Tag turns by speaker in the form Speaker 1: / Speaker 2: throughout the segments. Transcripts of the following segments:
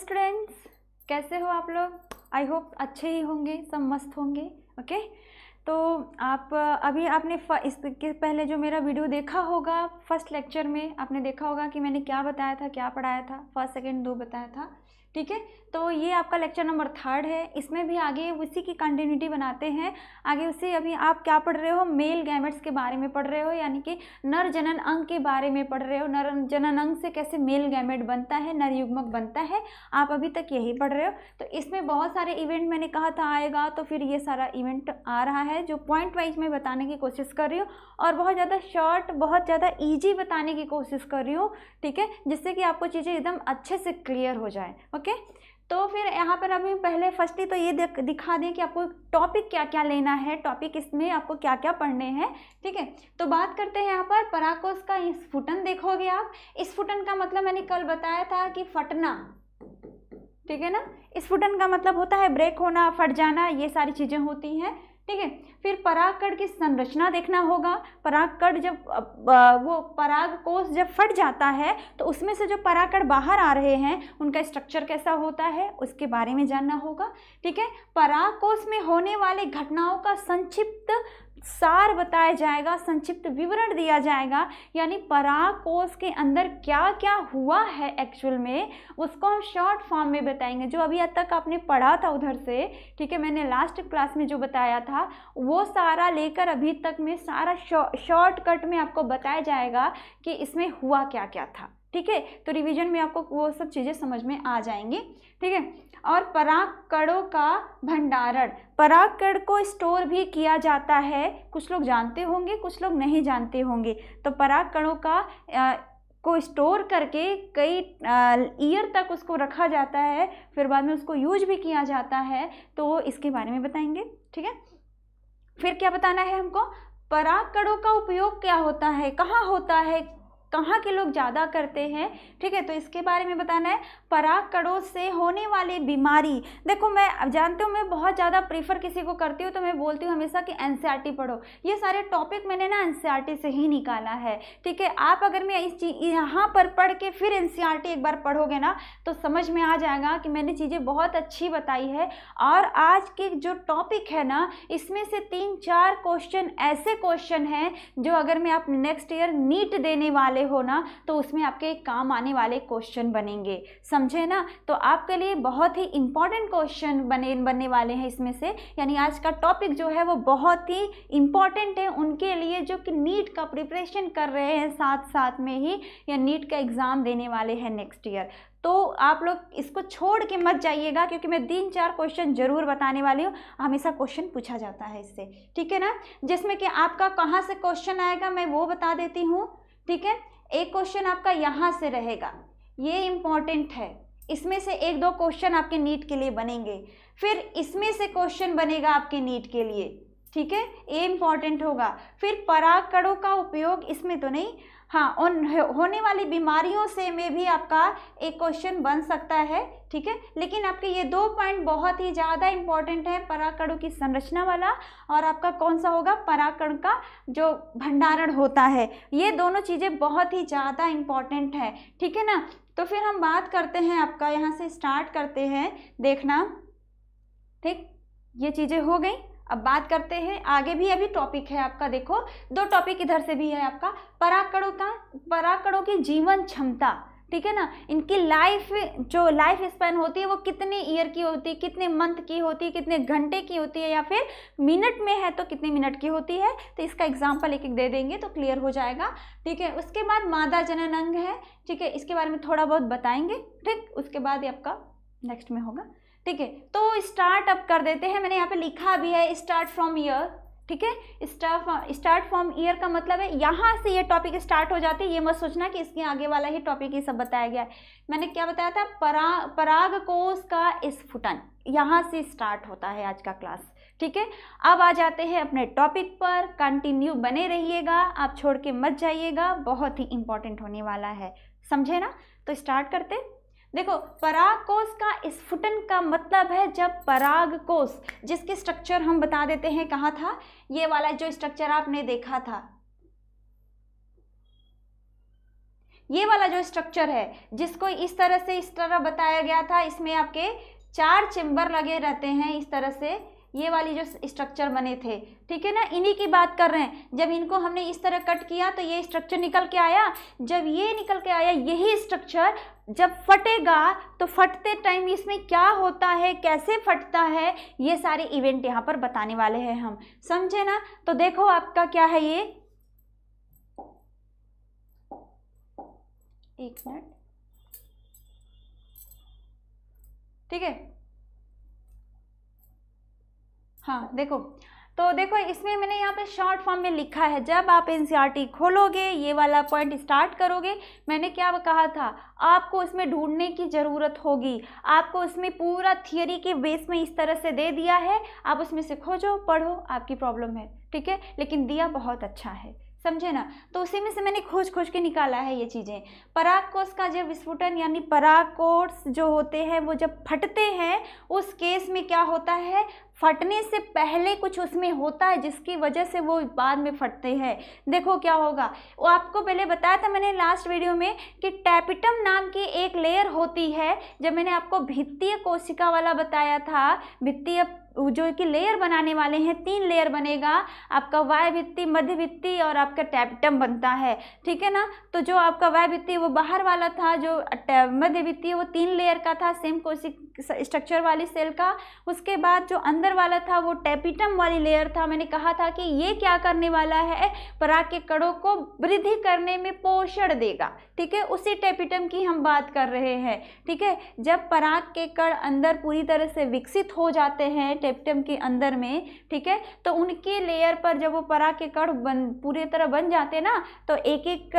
Speaker 1: Students कैसे हो आप लोग आई होप अच्छे ही होंगे सब मस्त होंगे ओके तो आप अभी आपने इसके पहले जो मेरा वीडियो देखा होगा फर्स्ट लेक्चर में आपने देखा होगा कि मैंने क्या बताया था क्या पढ़ाया था फर्स्ट सेकंड दो बताया था ठीक है तो ये आपका लेक्चर नंबर थर्ड है इसमें भी आगे उसी की कंटिन्यूटी बनाते हैं आगे उसी अभी आप क्या पढ़ रहे हो मेल गैमेट्स के बारे में पढ़ रहे हो यानी कि नर जनन अंग के बारे में पढ़ रहे हो नर जनन अंग से कैसे मेल गैमेट बनता है नर युग्मक बनता है आप अभी तक यही पढ़ रहे हो तो इसमें बहुत सारे इवेंट मैंने कहा था आएगा तो फिर ये सारा इवेंट आ रहा है जो पॉइंट वाइज मैं बताने की कोशिश कर रही हूँ और बहुत ज़्यादा शॉर्ट बहुत ज़्यादा ईजी बताने की कोशिश कर रही हूँ ठीक है जिससे कि आपको चीज़ें एकदम अच्छे से क्लियर हो जाए ओके ओके तो फिर यहाँ पर अभी पहले फर्स्टली तो ये दिखा दें कि आपको टॉपिक क्या क्या लेना है टॉपिक इसमें आपको क्या क्या पढ़ने हैं ठीक है थीके? तो बात करते हैं यहाँ पर पराकोस का स्फुटन देखोगे आप स्फुटन का मतलब मैंने कल बताया था कि फटना ठीक है ना स्फुटन का मतलब होता है ब्रेक होना फट जाना ये सारी चीज़ें होती हैं ठीक है फिर परागकण की संरचना देखना होगा परागकण जब वो पराग कोष जब फट जाता है तो उसमें से जो परागकण बाहर आ रहे हैं उनका स्ट्रक्चर कैसा होता है उसके बारे में जानना होगा ठीक है पराग कोष में होने वाले घटनाओं का संक्षिप्त सार बताया जाएगा संक्षिप्त विवरण दिया जाएगा यानी पराग कोष के अंदर क्या क्या हुआ है एक्चुअल में उसको हम शॉर्ट फॉर्म में बताएंगे जो अभी तक आपने पढ़ा था उधर से ठीक है मैंने लास्ट क्लास में जो बताया था वो सारा लेकर अभी तक में सारा शॉर्टकट में आपको बताया जाएगा कि इसमें हुआ क्या क्या था ठीक है तो रिविजन में आपको वो सब चीज़ें समझ में आ जाएंगी ठीक है और पराग कणों का भंडारण पराग कण को स्टोर भी किया जाता है कुछ लोग जानते होंगे कुछ लोग नहीं जानते होंगे तो पराग कणों का आ, को स्टोर करके कई ईयर तक उसको रखा जाता है फिर बाद में उसको यूज भी किया जाता है तो इसके बारे में बताएंगे ठीक है फिर क्या बताना है हमको पराग कणों का उपयोग क्या होता है कहाँ होता है कहाँ के लोग ज़्यादा करते हैं ठीक है तो इसके बारे में बताना है पराकड़ों से होने वाली बीमारी देखो मैं जानती हूँ मैं बहुत ज़्यादा प्रीफर किसी को करती हूँ तो मैं बोलती हूँ हमेशा कि एन पढ़ो ये सारे टॉपिक मैंने ना एन से ही निकाला है ठीक है आप अगर मैं इस चीज यहाँ पर पढ़ के फिर एन एक बार पढ़ोगे ना तो समझ में आ जाएगा कि मैंने चीज़ें बहुत अच्छी बताई है और आज के जो टॉपिक है ना इसमें से तीन चार क्वेश्चन ऐसे क्वेश्चन हैं जो अगर मैं आप नेक्स्ट ईयर नीट देने वाले पढ़े हो ना तो उसमें आपके काम आने वाले क्वेश्चन बनेंगे समझे ना तो आपके लिए बहुत ही इंपॉर्टेंट क्वेश्चन बने बनने वाले हैं इसमें से यानी आज का टॉपिक जो है वो बहुत ही इंपॉर्टेंट है उनके लिए जो कि नीट का प्रिपरेशन कर रहे हैं साथ साथ में ही या नीट का एग्ज़ाम देने वाले हैं नेक्स्ट ईयर तो आप लोग इसको छोड़ के मत जाइएगा क्योंकि मैं तीन चार क्वेश्चन ज़रूर बताने वाली हूँ हमेशा क्वेश्चन पूछा जाता है इससे ठीक है ना जिसमें कि आपका कहाँ से क्वेश्चन आएगा मैं वो बता देती हूँ ठीक है एक क्वेश्चन आपका यहाँ से रहेगा ये इम्पॉर्टेंट है इसमें से एक दो क्वेश्चन आपके नीट के लिए बनेंगे फिर इसमें से क्वेश्चन बनेगा आपके नीट के लिए ठीक है ये इम्पॉर्टेंट होगा फिर पराग कड़ों का उपयोग इसमें तो नहीं हाँ उन होने वाली बीमारियों से में भी आपका एक क्वेश्चन बन सकता है ठीक है लेकिन आपके ये दो पॉइंट बहुत ही ज़्यादा इम्पॉर्टेंट है पराकड़ों की संरचना वाला और आपका कौन सा होगा पराकणु का जो भंडारण होता है ये दोनों चीज़ें बहुत ही ज़्यादा इम्पॉर्टेंट है ठीक है ना तो फिर हम बात करते हैं आपका यहाँ से स्टार्ट करते हैं देखना ठीक ये चीज़ें हो गई अब बात करते हैं आगे भी अभी टॉपिक है आपका देखो दो टॉपिक इधर से भी है आपका पराकड़ों का पराकड़ों की जीवन क्षमता ठीक है ना इनकी लाइफ जो लाइफ स्पैन होती है वो कितने ईयर की होती है कितने मंथ की होती है कितने घंटे की होती है या फिर मिनट में है तो कितने मिनट की होती है तो इसका एग्जाम्पल एक एक दे देंगे तो क्लियर हो जाएगा ठीक है उसके बाद मादा जनन अंग है ठीक है इसके बारे में थोड़ा बहुत बताएंगे ठीक उसके बाद ये आपका नेक्स्ट में होगा ठीक है तो स्टार्ट अप कर देते हैं मैंने यहाँ पे लिखा भी है स्टार्ट फ्रॉम ईयर ठीक है स्टार्ट फ्रॉम ईयर का मतलब है यहाँ से ये टॉपिक स्टार्ट हो जाते हैं ये मत सोचना कि इसके आगे वाला ही टॉपिक ये सब बताया गया है मैंने क्या बताया था परा पराग कोष का स्फुटन यहाँ से स्टार्ट होता है आज का क्लास ठीक है अब आ जाते हैं अपने टॉपिक पर कंटिन्यू बने रहिएगा आप छोड़ के मत जाइएगा बहुत ही इंपॉर्टेंट होने वाला है समझे ना तो स्टार्ट करते देखो पराग कोष का स्फुटन का मतलब है जब पराग कोष जिसके स्ट्रक्चर हम बता देते हैं कहाँ था ये वाला जो स्ट्रक्चर आपने देखा था ये वाला जो स्ट्रक्चर है जिसको इस तरह से इस तरह बताया गया था इसमें आपके चार चेम्बर लगे रहते हैं इस तरह से ये वाली जो स्ट्रक्चर बने थे ठीक है ना इन्हीं की बात कर रहे हैं जब इनको हमने इस तरह कट किया तो ये स्ट्रक्चर निकल के आया जब ये निकल के आया यही स्ट्रक्चर जब फटेगा तो फटते टाइम इसमें क्या होता है कैसे फटता है ये सारे इवेंट यहाँ पर बताने वाले हैं हम समझे ना तो देखो आपका क्या है ये एक मिनट ठीक है हाँ देखो तो देखो इसमें मैंने यहाँ पे शॉर्ट फॉर्म में लिखा है जब आप एन e खोलोगे ये वाला पॉइंट स्टार्ट करोगे मैंने क्या कहा था आपको इसमें ढूंढने की ज़रूरत होगी आपको इसमें पूरा थियोरी के बेस में इस तरह से दे दिया है आप उसमें से खोजो पढ़ो आपकी प्रॉब्लम है ठीक है लेकिन दिया बहुत अच्छा है समझे ना तो उसी में से मैंने खोज खोज के निकाला है ये चीज़ें पराग कोष का जब विस्फुटन यानी पराग कोष जो होते हैं वो जब फटते हैं उस केस में क्या होता है फटने से पहले कुछ उसमें होता है जिसकी वजह से वो बाद में फटते हैं देखो क्या होगा वो आपको पहले बताया था मैंने लास्ट वीडियो में कि टैपिटम नाम की एक लेयर होती है जब मैंने आपको भित्तीय कोशिका वाला बताया था भित्तीय जो कि लेयर बनाने वाले हैं तीन लेयर बनेगा आपका वाय भित्ती मध्य भित्ती और आपका टैपिटम बनता है ठीक है ना तो जो आपका वाय भित्ती वो बाहर वाला था जो मध्य भित्ती वो तीन लेयर का था सेम कोशिक स्ट्रक्चर वाली सेल का उसके बाद जो अंदर लेयर वाला था वो टेपिटम वाली लेयर था मैंने कहा था कि ये क्या करने वाला है पराग के कड़ों को वृद्धि करने में पोषण देगा ठीक है उसी टेपिटम की हम बात कर रहे हैं ठीक है थीके? जब पराग के कड़ अंदर पूरी तरह से विकसित हो जाते हैं टेपिटम के अंदर में ठीक है तो उनके लेयर पर जब वो पराग के कड़ बन पूरी तरह बन जाते ना तो एक एक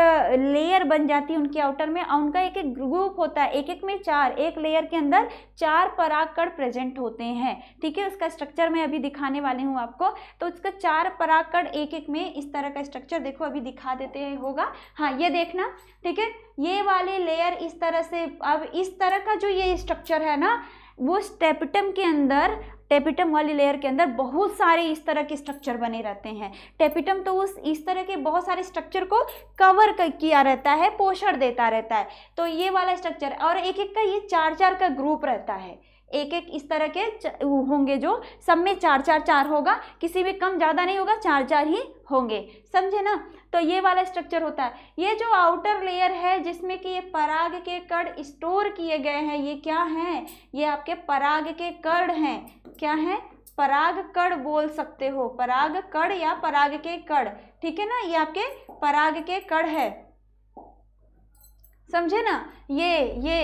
Speaker 1: लेयर बन जाती है उनके आउटर में और उनका एक एक ग्रुप होता है एक एक में चार एक लेयर के अंदर चार पराग कड़ प्रेजेंट होते हैं ठीक है उसका स्ट्रक्चर में अभी दिखाने वाली हूँ आपको तो उसका चार पराकड़ एक एक में इस तरह का स्ट्रक्चर देखो अभी दिखा देते होगा हाँ ये देखना ठीक है ये वाले लेयर इस तरह से अब इस तरह का जो ये स्ट्रक्चर है ना वो स्टेपिटम के अंदर टेपिटम वाली लेयर के अंदर बहुत सारे इस तरह के स्ट्रक्चर बने रहते हैं टेपिटम तो उस इस तरह के बहुत सारे स्ट्रक्चर को कवर किया रहता है पोषण देता रहता है तो ये वाला स्ट्रक्चर और एक एक का ये चार चार का ग्रुप रहता है एक एक इस तरह के होंगे जो सब में चार चार चार होगा किसी में कम ज़्यादा नहीं होगा चार चार ही होंगे समझे ना तो ये वाला स्ट्रक्चर होता है ये जो आउटर लेयर है जिसमें कि ये पराग के कड़ स्टोर किए गए हैं ये क्या हैं ये आपके पराग के कड़ हैं क्या हैं पराग कड़ बोल सकते हो पराग कड़ या पराग के कड़ ठीक है ना ये आपके पराग के कड़ है समझे ना ये ये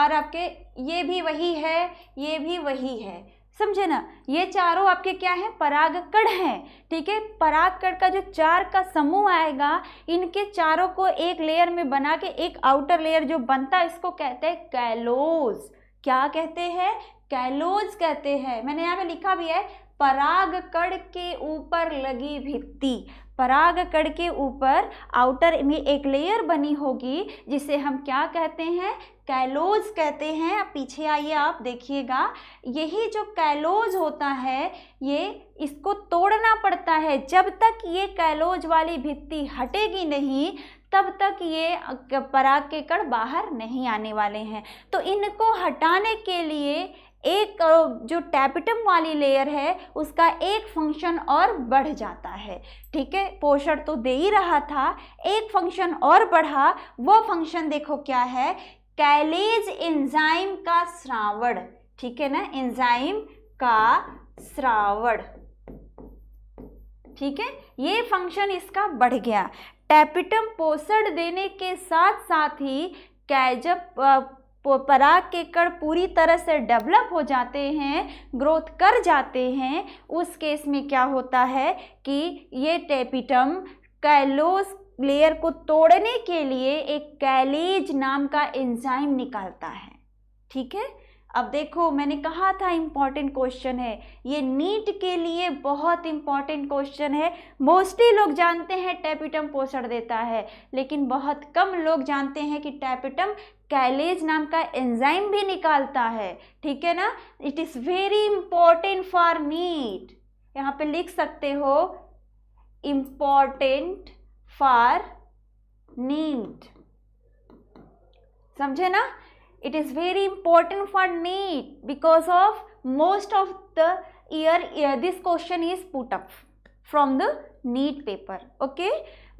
Speaker 1: और आपके ये भी वही है ये भी वही है समझे ना ये चारों आपके क्या हैं परागकण हैं ठीक है परागकण का जो चार का समूह आएगा इनके चारों को एक लेयर में बना के एक आउटर लेयर जो बनता है इसको कहते हैं कैलोज क्या कहते हैं कैलोज कहते हैं मैंने यहाँ पे लिखा भी है परागकण के ऊपर लगी भित्ति पराग कड़ के ऊपर आउटर में एक लेयर बनी होगी जिसे हम क्या कहते हैं कैलोज कहते हैं अब पीछे आइए आप देखिएगा यही जो कैलोज होता है ये इसको तोड़ना पड़ता है जब तक ये कैलोज वाली भित्ति हटेगी नहीं तब तक ये पराग के कण बाहर नहीं आने वाले हैं तो इनको हटाने के लिए एक जो टैपिटम वाली लेयर है उसका एक फंक्शन और बढ़ जाता है ठीक है पोषण तो दे ही रहा था एक फंक्शन और बढ़ा वो फंक्शन देखो क्या है कैलेज एंजाइम का श्रावण ठीक है ना एंजाइम का श्रावण ठीक है ये फंक्शन इसका बढ़ गया टैपिटम पोषण देने के साथ साथ ही कैजप पराग के कण पूरी तरह से डेवलप हो जाते हैं ग्रोथ कर जाते हैं उस केस में क्या होता है कि ये टेपिटम कैलोस लेयर को तोड़ने के लिए एक कैलेज नाम का एंजाइम निकालता है ठीक है अब देखो मैंने कहा था इम्पॉर्टेंट क्वेश्चन है ये नीट के लिए बहुत इम्पॉर्टेंट क्वेश्चन है मोस्टली लोग जानते हैं टैपिटम पोषण देता है लेकिन बहुत कम लोग जानते हैं कि टैपिटम कैलेज नाम का एंजाइम भी निकालता है ठीक है ना it is very important for NEET यहां पे लिख सकते हो इम्पॉर्टेंट फॉर नीट समझे ना it is very important for NEET because of most of the year this question is put up from the NEET paper okay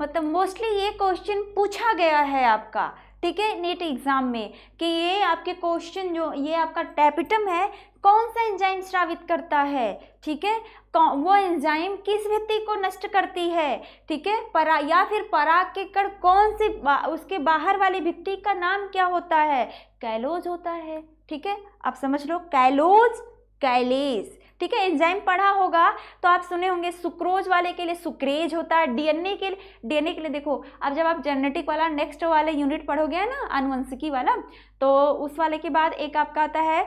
Speaker 1: मतलब mostly ये क्वेश्चन पूछा गया है आपका ठीक है नीट एग्ज़ाम में कि ये आपके क्वेश्चन जो ये आपका टैपिटम है कौन सा एंजाइम स्रावित करता है ठीक है वो एंजाइम किस भित्ति को नष्ट करती है ठीक है परा या फिर पराग के कण कौन से बा, उसके बाहर वाली भित्ति का नाम क्या होता है कैलोज होता है ठीक है आप समझ लो कैलोज कैलेज ठीक है एंजाइम पढ़ा होगा तो आप सुने होंगे सुक्रोज वाले के लिए सुक्रेज होता है डीएनए के लिए डीएनए के लिए देखो अब जब आप जेनेटिक वाला नेक्स्ट वाले यूनिट पढ़ोगे ना अनुवंशिकी वाला तो उस वाले के बाद एक आपका आता है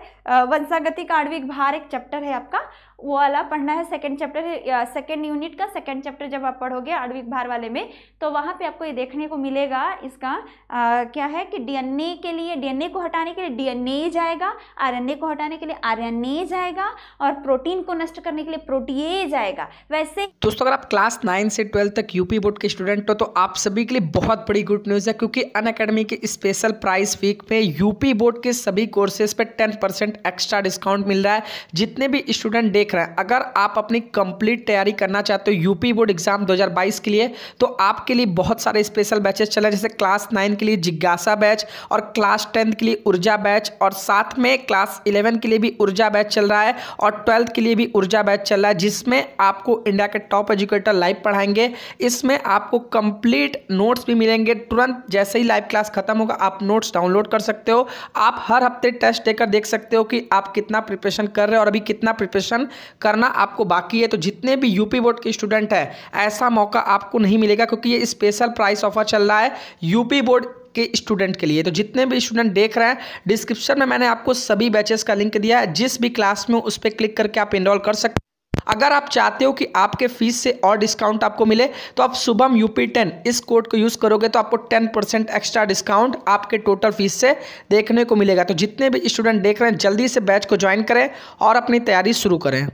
Speaker 1: वंशागति का आणविक भार एक चैप्टर है आपका वो वाला पढ़ना है सेकेंड चैप्टर सेकेंड यूनिट का सेकेंड चैप्टर जब आप पढ़ोगे आणविक भार वाले में तो वहाँ पर आपको ये देखने को मिलेगा इसका आ, क्या है कि डीएनए के लिए डीएनए को हटाने के लिए डीएनए जाएगा आरएनए को हटाने के लिए आरएनए जाएगा और प्रोटीन को नष्ट करने के लिए प्रोटीए जाएगा
Speaker 2: वैसे दोस्तों अगर आप क्लास नाइन से ट्वेल्थ तक यूपी बोर्ड के स्टूडेंट हो तो आप सभी के लिए बहुत बड़ी गुड न्यूज़ है क्योंकि अन अकेडमी के स्पेशल प्राइस वीक में यूपी बोर्ड के सभी कोर्सेज पर टेन एक्स्ट्रा डिस्काउंट मिल रहा है जितने भी स्टूडेंट डे देख रहे हैं अगर आप अपनी कंप्लीट तैयारी करना चाहते हो यूपी बोर्ड एग्जाम 2022 के लिए तो आपके लिए बहुत सारे स्पेशल बैचेस चले जैसे क्लास नाइन के लिए जिज्ञासा बैच और क्लास टेंथ के लिए ऊर्जा बैच और साथ में क्लास इलेवन के लिए भी ऊर्जा बैच चल रहा है और ट्वेल्थ के लिए भी ऊर्जा बैच चल रहा है जिसमें आपको इंडिया के टॉप एजुकेटर लाइव पढ़ाएंगे इसमें आपको कंप्लीट नोट्स भी मिलेंगे तुरंत जैसे ही लाइव क्लास खत्म होगा आप नोट्स डाउनलोड कर सकते हो आप हर हफ्ते टेस्ट देकर देख सकते हो कि आप कितना प्रिपरेशन कर रहे हो और अभी कितना प्रिपरेशन करना आपको बाकी है तो जितने भी यूपी बोर्ड के स्टूडेंट हैं ऐसा मौका आपको नहीं मिलेगा क्योंकि ये स्पेशल प्राइस ऑफर चल रहा है यूपी बोर्ड के स्टूडेंट के लिए तो जितने भी स्टूडेंट देख रहे हैं डिस्क्रिप्शन में मैंने आपको सभी बैचेस का लिंक दिया है जिस भी क्लास में उस पर क्लिक करके आप इनरोल कर सकते अगर आप चाहते हो कि आपके फीस से और डिस्काउंट आपको मिले तो आप शुभम यूपी टेन इस कोड को यूज़ करोगे तो आपको टेन परसेंट एक्स्ट्रा डिस्काउंट आपके टोटल फीस से देखने को मिलेगा तो जितने भी स्टूडेंट देख रहे हैं जल्दी से बैच को ज्वाइन करें और अपनी तैयारी शुरू करें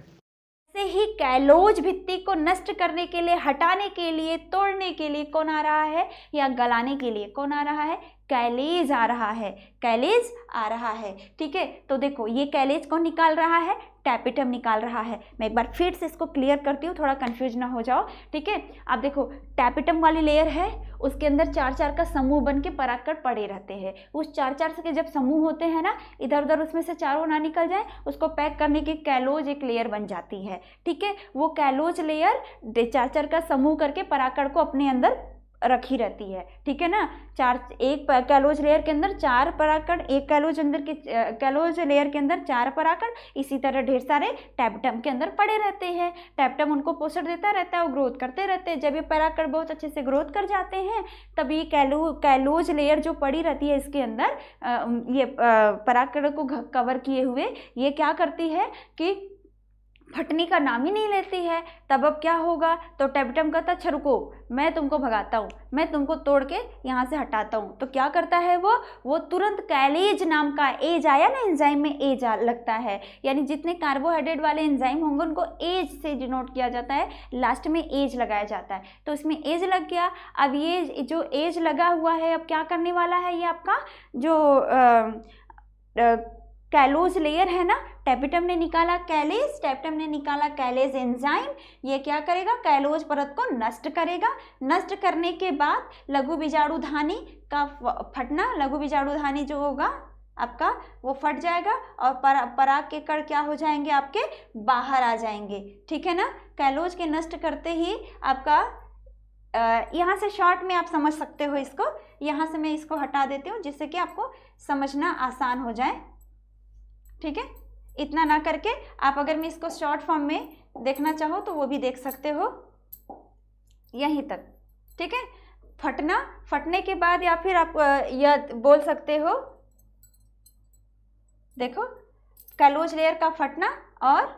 Speaker 1: से ही कैलोज भित्ति को नष्ट करने के लिए हटाने के लिए तोड़ने के लिए कौन आ रहा है या गलाने के लिए कौन आ रहा है कैलेज आ रहा है कैलेज आ रहा है ठीक है तो देखो ये कैलेज कौन निकाल रहा है टैपिटम निकाल रहा है मैं एक बार फिर से इसको क्लियर करती हूँ थोड़ा कन्फ्यूज ना हो जाओ ठीक है आप देखो टैपिटम वाली लेयर है उसके अंदर चार चार का समूह बन के पराकट पड़े रहते हैं उस चार चार से जब समूह होते हैं ना इधर उधर उसमें से चारों ना निकल जाए उसको पैक करने की कैलोज एक लेयर बन जाती है ठीक है वो कैलोज लेयर चार चार का समूह करके पराकड़ को अपने अंदर रखी रहती है ठीक है ना चार एक कैलोज लेयर के अंदर चार पराकण एक कैलोज अंदर के कैलोज लेयर के अंदर चार पराकण इसी तरह ढेर सारे टैपटम के अंदर पड़े रहते हैं टैपटम उनको पोषण देता रहता है और ग्रोथ करते रहते हैं जब ये पराकण बहुत अच्छे से ग्रोथ कर जाते हैं तब ये कैलो कैलोज लेयर जो पड़ी रहती है इसके अंदर ये पराकण को कवर किए हुए ये क्या करती है कि फटनी का नाम ही नहीं लेती है तब अब क्या होगा तो टेबटम कहता अच्छा मैं तुमको भगाता हूँ मैं तुमको तोड़ के यहाँ से हटाता हूँ तो क्या करता है वो वो तुरंत कैलेज नाम का एज आया ना एंजाइम में एज लगता है यानी जितने कार्बोहाइड्रेट वाले एंजाइम होंगे उनको एज से डिनोट किया जाता है लास्ट में एज लगाया जाता है तो इसमें एज लग गया अब ये जो एज लगा हुआ है अब क्या करने वाला है ये आपका जो आ, आ, कैलोज लेयर है ना टेपिटम ने निकाला कैलेज टेपिटम ने निकाला कैलेज एंजाइम ये क्या करेगा कैलोज परत को नष्ट करेगा नष्ट करने के बाद लघु बीजाणु धानी का फटना लघु बीजाणु धानी जो होगा आपका वो फट जाएगा और परा, पराग के कण क्या हो जाएंगे आपके बाहर आ जाएंगे ठीक है ना कैलोज के नष्ट करते ही आपका यहाँ से शॉर्ट में आप समझ सकते हो इसको यहाँ से मैं इसको हटा देती हूँ जिससे कि आपको समझना आसान हो जाए ठीक है इतना ना करके आप अगर मैं इसको शॉर्ट फॉर्म में देखना चाहो तो वो भी देख सकते हो यहीं तक ठीक है फटना फटने के बाद या फिर आप यह बोल सकते हो देखो कैलोज लेयर का फटना और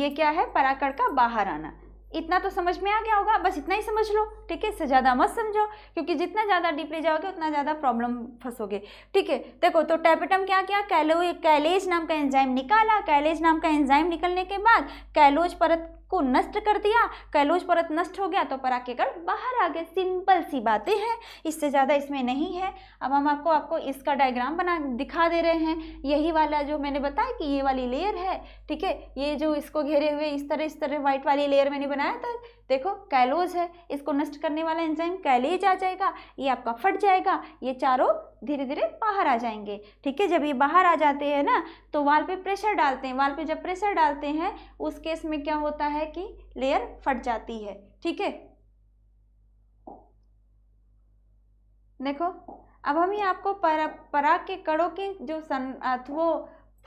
Speaker 1: ये क्या है पराकड़ का बाहर आना इतना तो समझ में आ गया होगा बस इतना ही समझ लो ठीक है इससे ज़्यादा मत समझो क्योंकि जितना ज़्यादा डीपली जाओगे उतना ज़्यादा प्रॉब्लम फंसोगे ठीक है देखो तो टैपेटम क्या किया कैलो कैलेज नाम का एंजाइम निकाला कैलेज नाम का एंजाइम निकलने के बाद कैलोज परत को नष्ट कर दिया कैलोज परत नष्ट हो गया तो पराकेकरण बाहर आ गए सिंपल सी बातें हैं इससे ज़्यादा इसमें नहीं है अब हम आपको आपको इसका डायग्राम बना दिखा दे रहे हैं यही वाला जो मैंने बताया कि ये वाली लेयर है ठीक है ये जो इसको घेरे हुए इस तरह इस तरह वाइट वाली लेयर मैंने बनाया था देखो कैलोज है इसको नष्ट करने वाला एंजाइम कैलेज आ जाएगा ये आपका फट जाएगा ये चारों धीरे धीरे बाहर आ जाएंगे ठीक है जब ये बाहर आ जाते हैं ना तो वाल पे प्रेशर डालते हैं वाल पे जब प्रेशर डालते हैं उस केस में क्या होता है कि लेयर फट जाती है ठीक है देखो अब हम ही आपको परा पराग के कड़ों के जो सन वो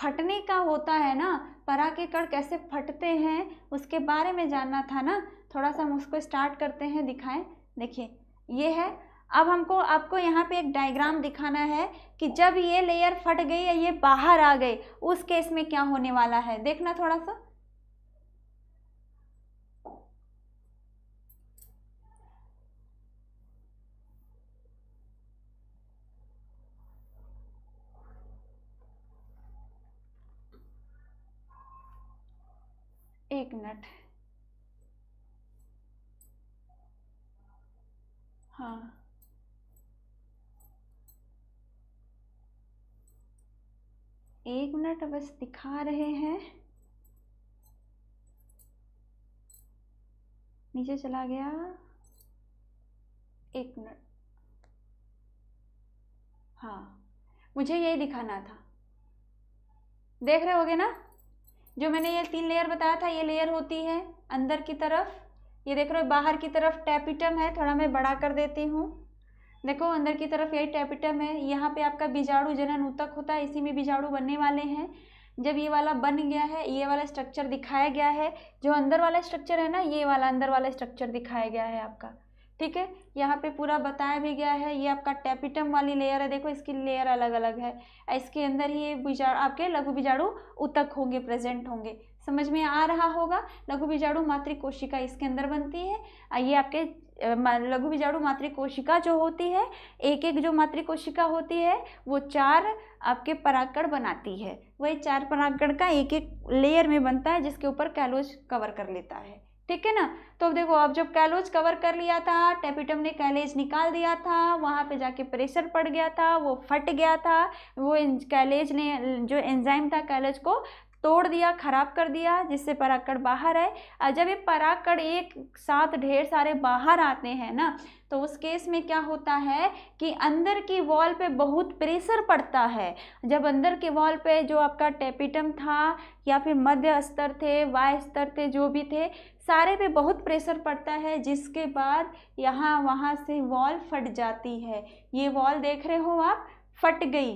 Speaker 1: फटने का होता है ना पराग के कड़ कैसे फटते हैं उसके बारे में जानना था ना थोड़ा सा हम उसको स्टार्ट करते हैं दिखाएं देखिए ये है अब हमको आपको यहाँ पे एक डायग्राम दिखाना है कि जब ये लेयर फट गई या ये बाहर आ गई उस केस में क्या होने वाला है देखना थोड़ा सा एक मिनट हाँ एक मिनट बस दिखा रहे हैं नीचे चला गया एक मिनट हाँ मुझे यही दिखाना था देख रहे होगे ना जो मैंने ये तीन लेयर बताया था ये लेयर होती है अंदर की तरफ ये देख रहे हो बाहर की तरफ टैपिटम है थोड़ा मैं बड़ा कर देती हूँ देखो अंदर की तरफ यही टैपिटम है यहाँ पे आपका बीजाणु जनन उतक होता है इसी में बीजाणु बनने वाले हैं जब ये वाला बन गया है ये वाला स्ट्रक्चर दिखाया गया है जो अंदर वाला स्ट्रक्चर है ना ये वाला अंदर वाला स्ट्रक्चर दिखाया गया है आपका ठीक है यहाँ पे पूरा बताया भी गया है ये आपका टैपिटम वाली लेयर है देखो इसकी लेयर अलग अलग है इसके अंदर ही ये बीजाणु आपके लघु बीजाणु उतक होंगे प्रेजेंट होंगे समझ में आ रहा होगा लघु बीजाणु मातृ कोशिका इसके अंदर बनती है ये आपके लघु बीजाणु मातृ कोशिका जो होती है एक एक जो मातृ कोशिका होती है वो चार आपके परागकण बनाती है वही चार परागकण का एक एक लेयर में बनता है जिसके ऊपर कैलोज कवर कर लेता है ठीक है ना तो अब देखो अब जब कैलोज कवर कर लिया था टेपिटम ने कैलेज निकाल दिया था वहाँ पे जाके प्रेशर पड़ गया था वो फट गया था वो कैलेज ने जो एंजाइम था कैलेज को तोड़ दिया खराब कर दिया जिससे पराकड़ बाहर आए और जब ये पराकड़ एक साथ ढेर सारे बाहर आते हैं ना तो उस केस में क्या होता है कि अंदर की वॉल पे बहुत प्रेशर पड़ता है जब अंदर के वॉल पे जो आपका टेपिटम था या फिर मध्य स्तर थे वाय स्तर थे जो भी थे सारे पे बहुत प्रेशर पड़ता है जिसके बाद यहाँ वहाँ से वॉल फट जाती है ये वॉल देख रहे हो आप फट गई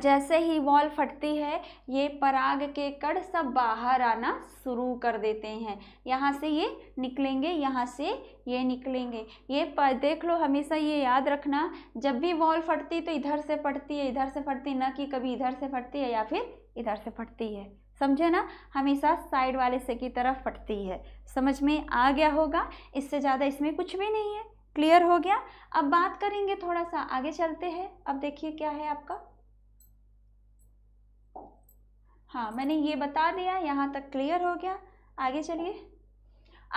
Speaker 1: जैसे ही वॉल फटती है ये पराग के कण सब बाहर आना शुरू कर देते हैं यहाँ से ये निकलेंगे यहाँ से ये निकलेंगे ये पर देख लो हमेशा ये याद रखना जब भी वॉल फटती तो इधर से फटती है इधर से फटती ना कि कभी इधर से फटती है या फिर इधर से फटती है समझे ना हमेशा साइड वाले से की तरफ फटती है समझ में आ गया होगा इससे ज़्यादा इसमें कुछ भी नहीं है क्लियर हो गया अब बात करेंगे थोड़ा सा आगे चलते हैं अब देखिए क्या है आपका हाँ मैंने ये बता दिया यहाँ तक क्लियर हो गया आगे चलिए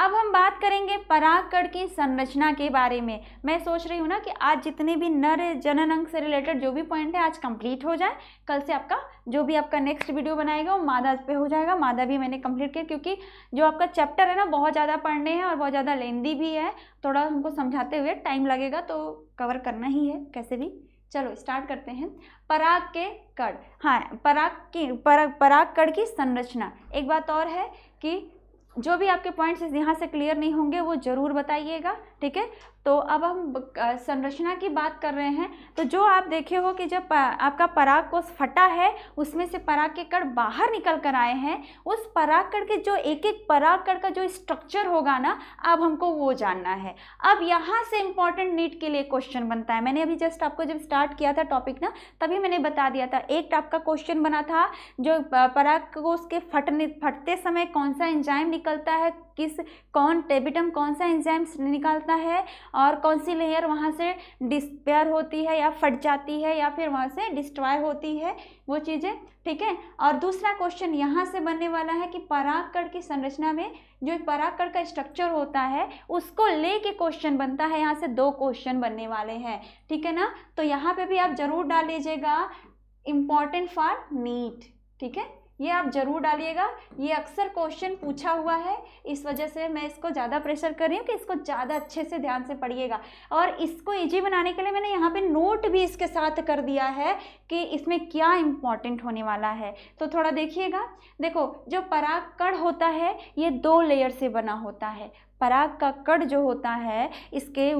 Speaker 1: अब हम बात करेंगे परागकण की संरचना के बारे में मैं सोच रही हूँ ना कि आज जितने भी नर जनन अंग से रिलेटेड जो भी पॉइंट है आज कंप्लीट हो जाए कल से आपका जो भी आपका नेक्स्ट वीडियो बनाएगा वो मादा पे हो जाएगा मादा भी मैंने कंप्लीट किया क्योंकि जो आपका चैप्टर है ना बहुत ज़्यादा पढ़ने हैं और बहुत ज़्यादा लेंदी भी है थोड़ा हमको समझाते हुए टाइम लगेगा तो कवर करना ही है कैसे भी चलो स्टार्ट करते हैं पराग के कड़ हाँ पराग की पराग पराग कड़ की संरचना एक बात और है कि जो भी आपके पॉइंट्स यहाँ से क्लियर नहीं होंगे वो ज़रूर बताइएगा ठीक है तो अब हम संरचना की बात कर रहे हैं तो जो आप देखे हो कि जब आपका पराग कोष फटा है उसमें से पराग के कण बाहर निकल कर आए हैं उस पराग कण के जो एक एक पराग कण का जो स्ट्रक्चर होगा ना अब हमको वो जानना है अब यहाँ से इम्पॉर्टेंट नीट के लिए क्वेश्चन बनता है मैंने अभी जस्ट आपको जब स्टार्ट किया था टॉपिक ना तभी मैंने बता दिया था एक टाइप का क्वेश्चन बना था जो पराग कोष के फटने फटते समय कौन सा एंजाइम निकलता है किस कौन टेबिटम कौन सा एंजाइम्स निकालता है और कौन सी लेयर वहाँ से डिस्पेयर होती है या फट जाती है या फिर वहाँ से डिस्ट्रॉय होती है वो चीज़ें ठीक है और दूसरा क्वेश्चन यहाँ से बनने वाला है कि परागकण की संरचना में जो एक परागकण का स्ट्रक्चर होता है उसको ले के क्वेश्चन बनता है यहाँ से दो क्वेश्चन बनने वाले हैं ठीक है ना तो यहाँ पे भी आप ज़रूर डाल लीजिएगा इम्पॉर्टेंट फॉर नीट ठीक है ये आप जरूर डालिएगा ये अक्सर क्वेश्चन पूछा हुआ है इस वजह से मैं इसको ज़्यादा प्रेशर कर रही हूँ कि इसको ज़्यादा अच्छे से ध्यान से पढ़िएगा और इसको ईजी बनाने के लिए मैंने यहाँ पे नोट भी इसके साथ कर दिया है कि इसमें क्या इम्पॉर्टेंट होने वाला है तो थोड़ा देखिएगा देखो जो पराग कड़ होता है ये दो लेयर से बना होता है पराग का कट जो होता है इसके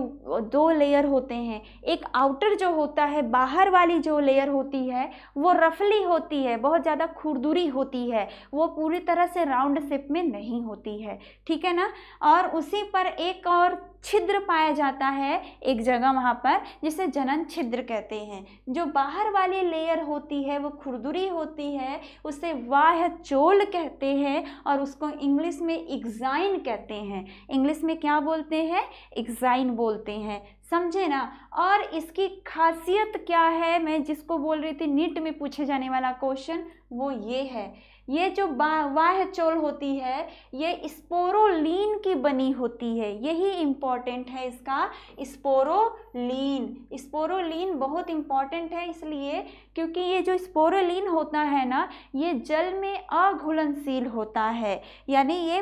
Speaker 1: दो लेयर होते हैं एक आउटर जो होता है बाहर वाली जो लेयर होती है वो रफली होती है बहुत ज़्यादा खुरदुरी होती है वो पूरी तरह से राउंड शेप में नहीं होती है ठीक है ना और उसी पर एक और छिद्र पाया जाता है एक जगह वहाँ पर जिसे जनन छिद्र कहते हैं जो बाहर वाली लेयर होती है वो खुरदुरी होती है उसे वाह चोल कहते हैं और उसको इंग्लिश में एग्जाइन कहते हैं इंग्लिश में क्या बोलते हैं एग्जाइन बोलते हैं समझे ना और इसकी खासियत क्या है मैं जिसको बोल रही थी नीट में पूछे जाने वाला क्वेश्चन वो ये है ये जो बाह्य चोल होती है ये स्पोरोलीन की बनी होती है यही इम्पॉर्टेंट है इसका स्पोरोलीन स्पोरोलीन बहुत इम्पॉर्टेंट है इसलिए क्योंकि ये जो स्पोरोलीन होता है ना ये जल में अघुलनशील होता है यानी ये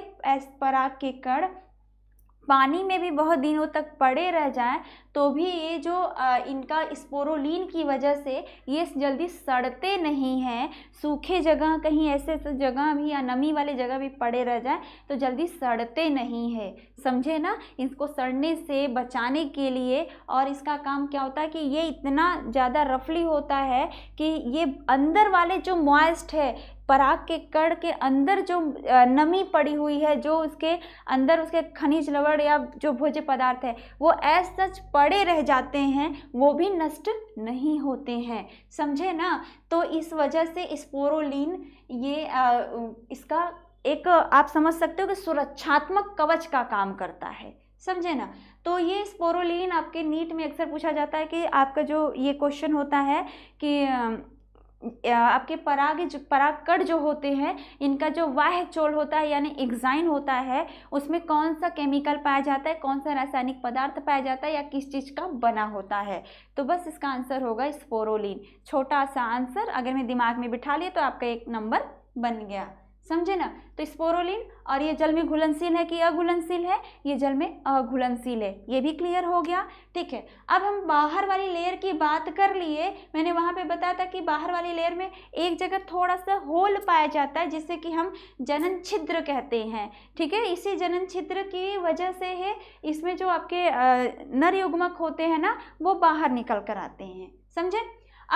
Speaker 1: पराग के कण पानी में भी बहुत दिनों तक पड़े रह जाएं तो भी ये जो इनका स्पोरोलिन की वजह से ये जल्दी सड़ते नहीं हैं सूखे जगह कहीं ऐसे जगह भी या नमी वाले जगह भी पड़े रह जाएं तो जल्दी सड़ते नहीं है समझे ना इसको सड़ने से बचाने के लिए और इसका काम क्या होता है कि ये इतना ज़्यादा रफली होता है कि ये अंदर वाले जो मॉइस्ट है पराग के कड़ के अंदर जो नमी पड़ी हुई है जो उसके अंदर उसके खनिज लवण या जो भोज्य पदार्थ है वो एज सच पड़े रह जाते हैं वो भी नष्ट नहीं होते हैं समझे ना तो इस वजह से स्पोरोलिन ये आ, इसका एक आप समझ सकते हो कि सुरक्षात्मक कवच का काम करता है समझे ना तो ये स्पोरोलिन आपके नीट में अक्सर पूछा जाता है कि आपका जो ये क्वेश्चन होता है कि आपके पराग जो कड़ जो होते हैं इनका जो वाह चोल होता है यानी एग्जाइन होता है उसमें कौन सा केमिकल पाया जाता है कौन सा रासायनिक पदार्थ पाया जाता है या किस चीज़ का बना होता है तो बस इसका आंसर होगा स्पोरोलिन छोटा सा आंसर अगर मैं दिमाग में बिठा लिया तो आपका एक नंबर बन गया समझे ना तो स्पोरोलिन और ये जल में घुलनशील है कि अघुलनशील है ये जल में अघुलनशील है ये भी क्लियर हो गया ठीक है अब हम बाहर वाली लेयर की बात कर लिए मैंने वहाँ पे बताया था कि बाहर वाली लेयर में एक जगह थोड़ा सा होल पाया जाता है जिसे कि हम जनन छिद्र कहते हैं ठीक है इसी जनन छिद्र की वजह से है इसमें जो आपके नर युग्मक होते हैं ना वो बाहर निकल कर आते हैं समझे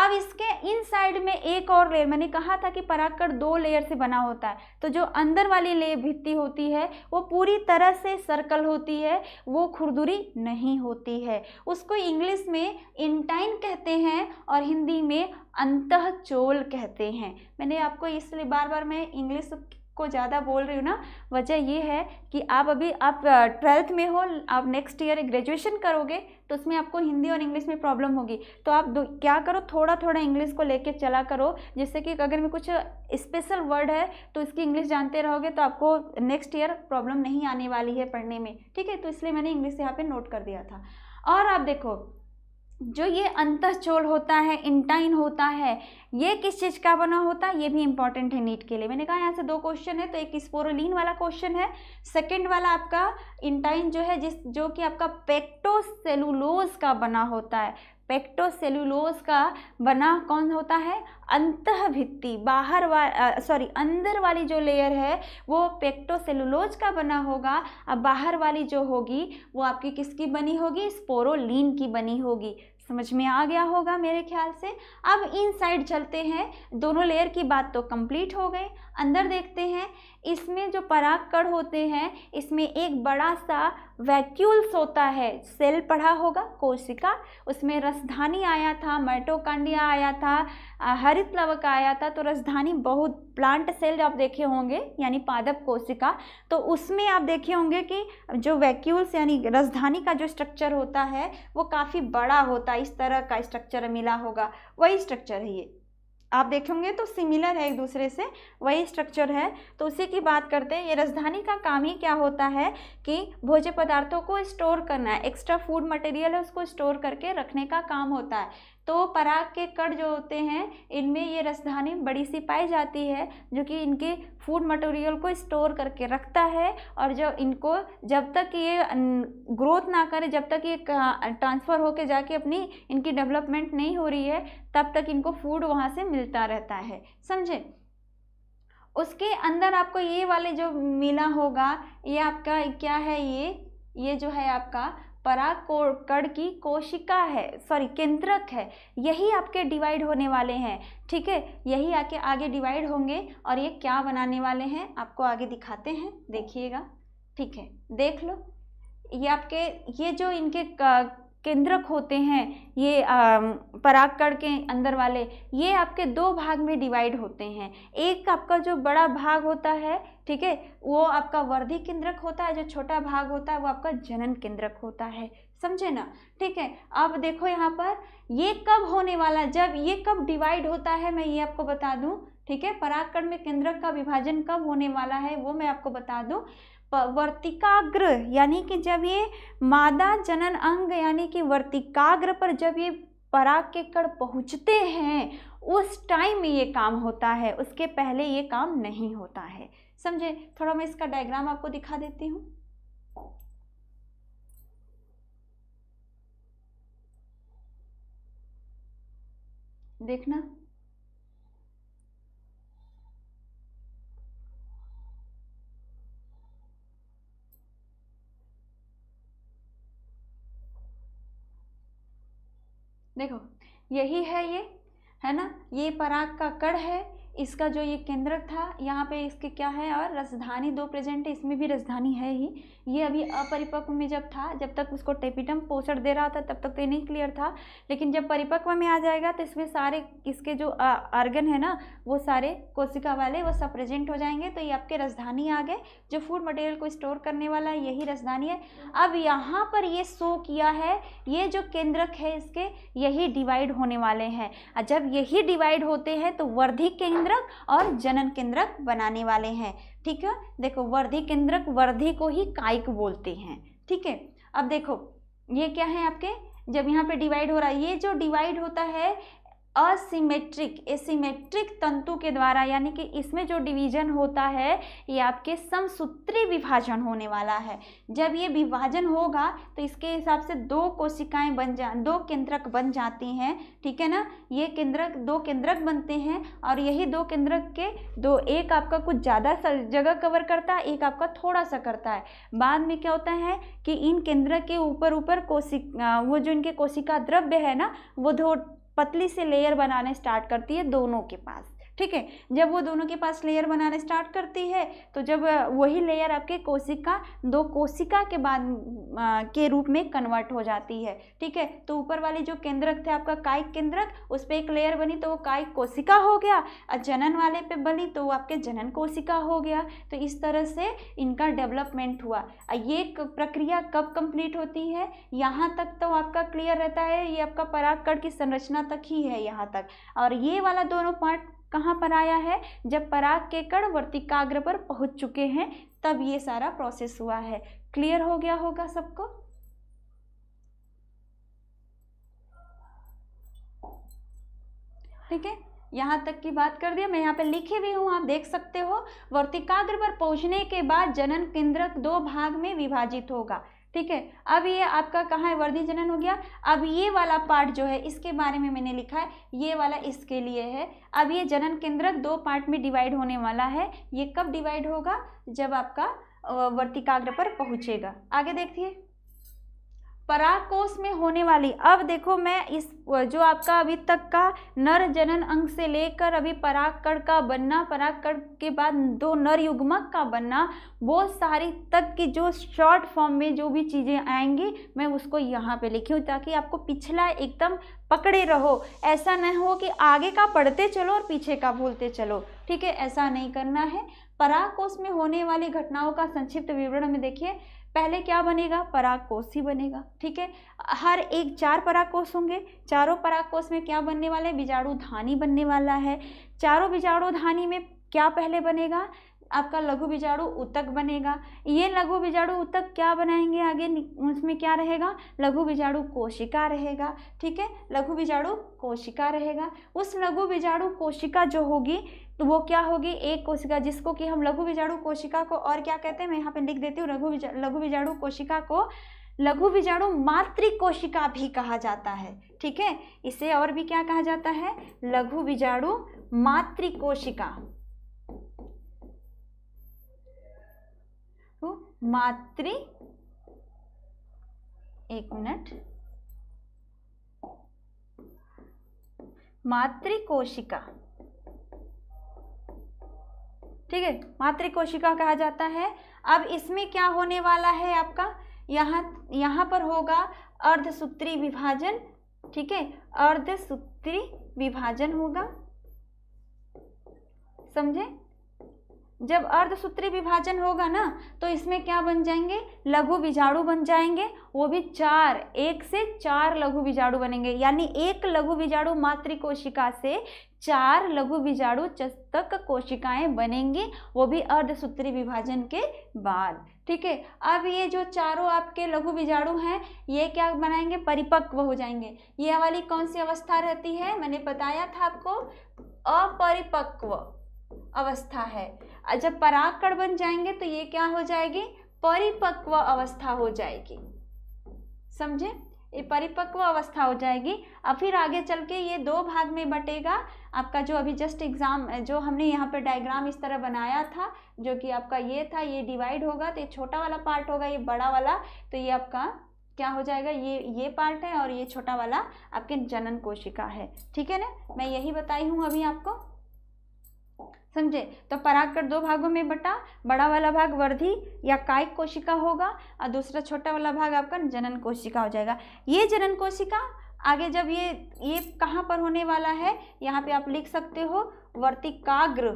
Speaker 1: अब इसके इन साइड में एक और लेयर मैंने कहा था कि पराकर दो लेयर से बना होता है तो जो अंदर वाली ले भित्ती होती है वो पूरी तरह से सर्कल होती है वो खुरदुरी नहीं होती है उसको इंग्लिश में इंटाइन कहते हैं और हिंदी में अंतः चोल कहते हैं मैंने आपको इसलिए बार बार मैं इंग्लिश को ज़्यादा बोल रही हूँ ना वजह ये है कि आप अभी आप ट्वेल्थ में हो आप नेक्स्ट ईयर ग्रेजुएशन करोगे तो उसमें आपको हिंदी और इंग्लिश में प्रॉब्लम होगी तो आप दो, क्या करो थोड़ा थोड़ा इंग्लिश को लेके चला करो जिससे कि अगर मैं कुछ स्पेशल वर्ड है तो इसकी इंग्लिश जानते रहोगे तो आपको नेक्स्ट ईयर प्रॉब्लम नहीं आने वाली है पढ़ने में ठीक है तो इसलिए मैंने इंग्लिश यहाँ पर नोट कर दिया था और आप देखो जो ये चोल होता है इंटाइन होता है ये किस चीज़ का बना होता है ये भी इंपॉर्टेंट है नीट के लिए मैंने कहा यहाँ से दो क्वेश्चन है तो एक स्पोरोलिन वाला क्वेश्चन है सेकंड वाला आपका इंटाइन जो है जिस जो कि आपका पेक्टोसेलुलोज का बना होता है पेक्टोसेलुलोज का बना कौन होता है भित्ति बाहर वा सॉरी अंदर वाली जो लेयर है वो पेक्टोसेलुलोज का बना होगा अब बाहर वाली जो होगी वो आपकी किसकी बनी होगी स्पोरोलिन की बनी होगी समझ में आ गया होगा मेरे ख्याल से अब इनसाइड चलते हैं दोनों लेयर की बात तो कंप्लीट हो गई अंदर देखते हैं इसमें जो परागकण होते हैं इसमें एक बड़ा सा वैक्यूल्स होता है सेल पढ़ा होगा कोशिका उसमें रसधानी आया था मैटोकांडिया आया था हरित लवक आया था तो रसधानी बहुत प्लांट सेल आप देखे होंगे यानी पादप कोशिका तो उसमें आप देखे होंगे कि जो वैक्यूल्स यानी रसधानी का जो स्ट्रक्चर होता है वो काफ़ी बड़ा होता है इस तरह का स्ट्रक्चर मिला होगा वही स्ट्रक्चर है ये आप देखेंगे तो सिमिलर है एक दूसरे से वही स्ट्रक्चर है तो उसी की बात करते हैं ये राजधानी का काम ही क्या होता है कि भोज्य पदार्थों को स्टोर करना है एक्स्ट्रा फूड मटेरियल है उसको स्टोर करके रखने का काम होता है तो पराग के कण जो होते हैं इनमें ये रसधानी बड़ी सी पाई जाती है जो कि इनके फूड मटेरियल को स्टोर करके रखता है और जो इनको जब तक ये ग्रोथ ना करे जब तक ये ट्रांसफ़र होके जाके अपनी इनकी डेवलपमेंट नहीं हो रही है तब तक इनको फूड वहाँ से मिलता रहता है समझे उसके अंदर आपको ये वाले जो मिला होगा ये आपका क्या है ये ये जो है आपका पराकोकड़ की कोशिका है सॉरी केंद्रक है यही आपके डिवाइड होने वाले हैं ठीक है यही आके आगे डिवाइड होंगे और ये क्या बनाने वाले हैं आपको आगे दिखाते हैं देखिएगा ठीक है देख लो ये आपके ये जो इनके केंद्रक होते हैं ये परागकण के अंदर वाले ये आपके दो भाग में डिवाइड होते हैं एक आपका जो बड़ा भाग होता है ठीक है वो आपका वर्धी केंद्रक होता है जो छोटा भाग होता है वो आपका जनन केंद्रक होता है समझे ना ठीक है अब देखो यहाँ पर ये कब होने वाला जब ये कब डिवाइड होता है मैं ये आपको बता दूँ ठीक है परागकण में केंद्रक का विभाजन कब होने वाला है वो मैं आपको बता दूँ वर्तिकाग्र यानी कि जब ये मादा जनन अंग यानी कि वर्तिकाग्र पर जब ये पराग के कण पहुँचते हैं उस टाइम में ये काम होता है उसके पहले ये काम नहीं होता है समझे थोड़ा मैं इसका डायग्राम आपको दिखा देती हूँ देखना देखो यही है ये है ना ये पराग का कड़ है इसका जो ये केंद्रक था यहाँ पे इसके क्या है और राजधानी दो प्रेजेंट है इसमें भी राजधानी है ही ये अभी अपरिपक्व में जब था जब तक उसको टेपिटम पोषण दे रहा था तब तक तो ये नहीं क्लियर था लेकिन जब परिपक्व में आ जाएगा तो इसमें सारे इसके जो आर्गन है ना वो सारे कोशिका वाले वो सब प्रेजेंट हो जाएंगे तो ये आपके राजधानी आ गए जो फूड मटेरियल को स्टोर करने वाला है यही राजधानी है अब यहाँ पर ये शो किया है ये जो केंद्रक है इसके यही डिवाइड होने वाले हैं जब यही डिवाइड होते हैं तो वर्धिक केंद्र केंद्रक और जनन केंद्रक बनाने वाले हैं ठीक है देखो वर्धि केंद्रक वर्धि को ही कायिक बोलते हैं ठीक है अब देखो ये क्या है आपके जब यहाँ पे डिवाइड हो रहा है ये जो डिवाइड होता है असीमेट्रिक एसीमेट्रिक तंतु के द्वारा यानी कि इसमें जो डिवीजन होता है ये आपके समसूत्री विभाजन होने वाला है जब ये विभाजन होगा तो इसके हिसाब से दो कोशिकाएं बन जा दो केंद्रक बन जाती हैं ठीक है ना ये केंद्रक दो केंद्रक बनते हैं और यही दो केंद्रक के दो एक आपका कुछ ज़्यादा जगह कवर करता है एक आपका थोड़ा सा करता है बाद में क्या होता है कि इन केंद्रक के ऊपर ऊपर कोशिक वो जो इनके कोशिका द्रव्य है ना वो पतली सी लेयर बनाने स्टार्ट करती है दोनों के पास ठीक है जब वो दोनों के पास लेयर बनाना स्टार्ट करती है तो जब वही लेयर आपके कोशिका दो कोशिका के बाद के रूप में कन्वर्ट हो जाती है ठीक है तो ऊपर वाली जो केंद्रक थे आपका कायिक केंद्रक उस पर एक लेयर बनी तो वो कायिक कोशिका हो गया और जनन वाले पे बनी तो वो आपके जनन कोशिका हो गया तो इस तरह से इनका डेवलपमेंट हुआ ये प्रक्रिया कब कंप्लीट होती है यहाँ तक तो आपका क्लियर रहता है ये आपका परागकण की संरचना तक ही है यहाँ तक और ये वाला दोनों पार्ट कहाँ पर आया है जब पराग के कण वर्तिकाग्र पर पहुँच चुके हैं तब ये सारा प्रोसेस हुआ है क्लियर हो गया होगा सबको ठीक है यहाँ तक की बात कर दिया मैं यहाँ पे लिखी भी हूँ आप देख सकते हो वर्तिकाग्र पर पहुँचने के बाद जनन केंद्रक दो भाग में विभाजित होगा ठीक है अब ये आपका कहाँ है वर्दी जनन हो गया अब ये वाला पार्ट जो है इसके बारे में मैंने लिखा है ये वाला इसके लिए है अब ये जनन केंद्रक दो पार्ट में डिवाइड होने वाला है ये कब डिवाइड होगा जब आपका वर्तिकाग्र पर पहुँचेगा आगे देखिए पराकोश में होने वाली अब देखो मैं इस जो आपका अभी तक का नर जनन अंग से लेकर अभी परागकण का बनना पराकड़ के बाद दो नर युग्मक का बनना वो सारी तक की जो शॉर्ट फॉर्म में जो भी चीज़ें आएंगी मैं उसको यहाँ पे लिखी हूँ ताकि आपको पिछला एकदम पकड़े रहो ऐसा न हो कि आगे का पढ़ते चलो और पीछे का भूलते चलो ठीक है ऐसा नहीं करना है पराकोष में होने वाली घटनाओं का संक्षिप्त विवरण में देखिए पहले क्या बनेगा कोष ही बनेगा ठीक है हर एक चार कोष होंगे चारों कोष में क्या बनने वाला है बीजाणु धानी बनने वाला है चारों बीजाणु धानी में क्या पहले बनेगा आपका लघु बीजाणु उतक बनेगा ये लघु बीजाणु उतक क्या बनाएंगे आगे उसमें क्या रहेगा लघु बीजाणु कोशिका रहेगा ठीक है लघु बीजाणु कोशिका रहेगा उस लघु बीजाणु कोशिका जो होगी तो वो क्या होगी एक कोशिका जिसको कि हम लघु बीजाणु कोशिका को और क्या कहते हैं मैं यहाँ पे लिख देती हूँ लघु लघु बीजाणु कोशिका को लघु बीजाणु मातृ कोशिका भी कहा जाता है ठीक है इसे और भी क्या कहा जाता है लघु बीजाणु मातृ कोशिका तो मातृ एक मिनट मातृ कोशिका ठीक है मातृ कोशिका कहा जाता है अब इसमें क्या होने वाला है आपका यहाँ यहाँ पर होगा अर्धसूत्री विभाजन ठीक है अर्धसूत्री विभाजन होगा समझे जब अर्धसूत्री विभाजन होगा ना तो इसमें क्या बन जाएंगे लघु बीजाणु बन जाएंगे वो भी चार एक से चार लघु बीजाणु बनेंगे यानी एक लघु बीजाणु मातृ कोशिका से चार लघु बीजाणु चस्तक कोशिकाएं बनेंगी वो भी अर्धसूत्री विभाजन के बाद ठीक है अब ये जो चारों आपके लघु बीजाणु हैं ये क्या बनाएंगे परिपक्व हो जाएंगे ये वाली कौन सी अवस्था रहती है मैंने बताया था आपको अपरिपक्व अवस्था है जब परागकण बन जाएंगे तो ये क्या हो जाएगी परिपक्व अवस्था हो जाएगी समझे ये परिपक्व अवस्था हो जाएगी अब फिर आगे चल के ये दो भाग में बटेगा आपका जो अभी जस्ट एग्ज़ाम जो हमने यहाँ पे डायग्राम इस तरह बनाया था जो कि आपका ये था ये डिवाइड होगा तो ये छोटा वाला पार्ट होगा ये बड़ा वाला तो ये आपका क्या हो जाएगा ये ये पार्ट है और ये छोटा वाला आपके जनन कोशिका है ठीक है ना मैं यही बताई हूँ अभी आपको समझे तो पराग दो भागों में बटा बड़ा वाला भाग वर्धी या कायिक कोशिका होगा और दूसरा छोटा वाला भाग आपका जनन कोशिका हो जाएगा ये जनन कोशिका आगे जब ये ये कहाँ पर होने वाला है यहाँ पे आप लिख सकते हो वर्तिकाग्र